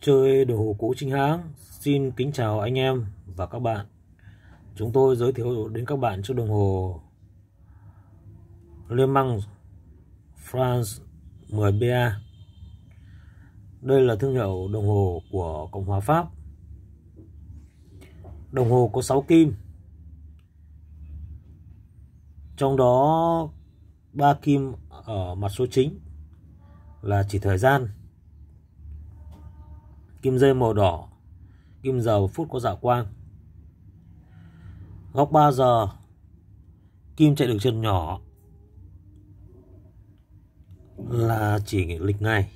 chơi đồ hồ cũ chính hãng. Xin kính chào anh em và các bạn. Chúng tôi giới thiệu đến các bạn chiếc đồng hồ Le Mans France 10BA. Đây là thương hiệu đồng hồ của Cộng hòa Pháp. Đồng hồ có 6 kim. Trong đó 3 kim ở mặt số chính là chỉ thời gian kim dây màu đỏ, kim dầu phút có dạ quang. Góc 3 giờ, kim chạy đường chân nhỏ là chỉ lịch ngày.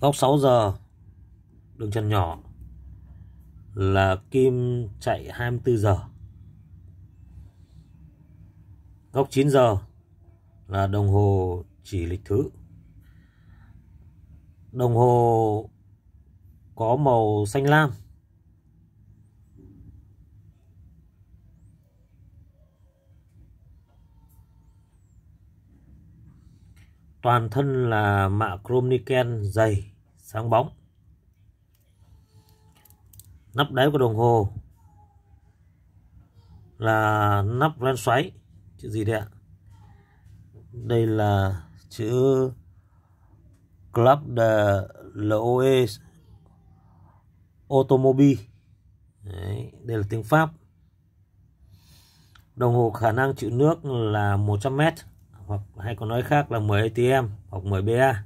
Góc 6 giờ, đường chân nhỏ là kim chạy 24 giờ. Góc 9 giờ là đồng hồ chỉ lịch thứ đồng hồ có màu xanh lam toàn thân là mạ chrome niken dày sáng bóng nắp đáy của đồng hồ là nắp ren xoáy chữ gì đây ạ đây là chữ Club de LOE Automobile Đấy, đây là tiếng Pháp đồng hồ khả năng chịu nước là 100m hoặc hay còn nói khác là 10 ATM hoặc 10 BA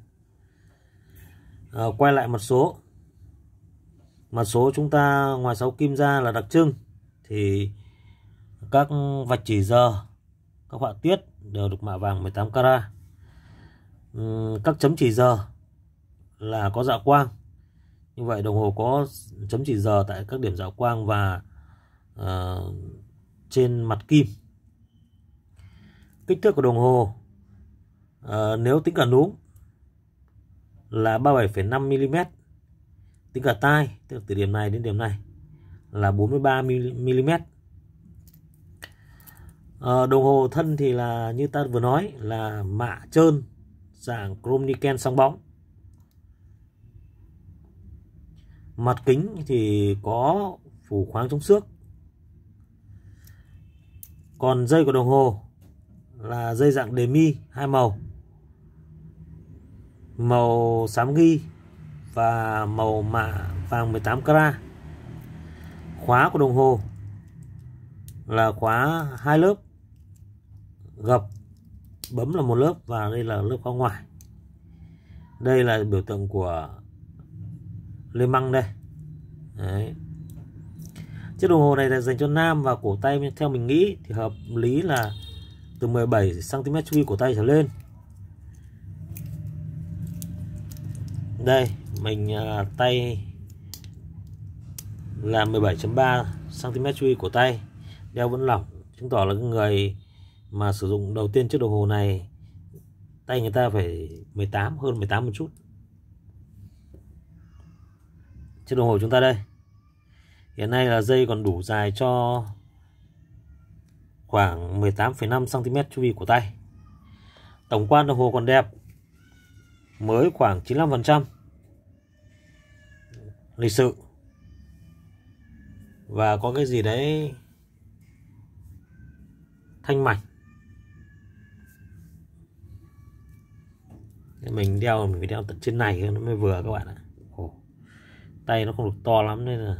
à, quay lại mặt số mặt số chúng ta ngoài 6 kim ra là đặc trưng thì các vạch chỉ giờ các họa tiết đều được mạ vàng 18 carat các chấm chỉ giờ là có dạ quang như vậy đồng hồ có chấm chỉ giờ tại các điểm dạ quang và uh, trên mặt kim kích thước của đồng hồ uh, nếu tính cả núm là 37,5 mm tính cả tai từ điểm này đến điểm này là 43 mm uh, đồng hồ thân thì là như ta vừa nói là mạ trơn dạng chrome niken sáng bóng mặt kính thì có phủ khoáng chống xước còn dây của đồng hồ là dây dạng đề mi hai màu màu xám ghi và màu mạ vàng 18 carat khóa của đồng hồ là khóa hai lớp gập bấm là một lớp và đây là lớp khóa ngoài đây là biểu tượng của lê măng đây Đấy. chiếc đồng hồ này là dành cho nam và cổ tay theo mình nghĩ thì hợp lý là từ 17 cm chu vi cổ tay trở lên đây mình uh, tay là 17.3 cm chu vi cổ tay đeo vẫn lỏng chứng tỏ là người mà sử dụng đầu tiên chiếc đồng hồ này tay người ta phải 18 hơn 18 một chút trên đồng hồ chúng ta đây hiện nay là dây còn đủ dài cho khoảng 18,5 cm chu vi của tay tổng quan đồng hồ còn đẹp mới khoảng 95% lịch sự và có cái gì đấy thanh mảnh mình đeo mình phải đeo tận trên này nó mới vừa các bạn ạ tay nó không được to lắm nên là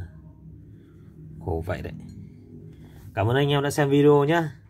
khổ vậy đấy cảm ơn anh em đã xem video nhé